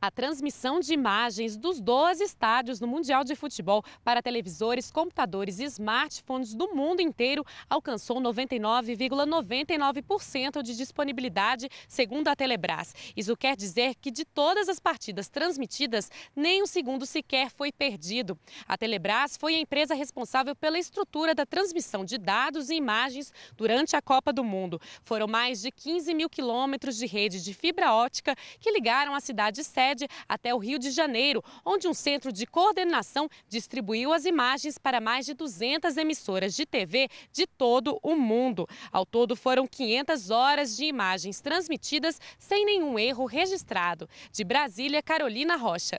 a transmissão de imagens dos 12 estádios no Mundial de Futebol para televisores, computadores e smartphones do mundo inteiro alcançou 99,99% ,99 de disponibilidade, segundo a Telebrás. Isso quer dizer que de todas as partidas transmitidas, nem um segundo sequer foi perdido. A Telebrás foi a empresa responsável pela estrutura da transmissão de dados e imagens durante a Copa do Mundo. Foram mais de 15 mil quilômetros de rede de fibra ótica que ligaram a cidade sede sede até o Rio de Janeiro, onde um centro de coordenação distribuiu as imagens para mais de 200 emissoras de TV de todo o mundo. Ao todo, foram 500 horas de imagens transmitidas sem nenhum erro registrado. De Brasília, Carolina Rocha.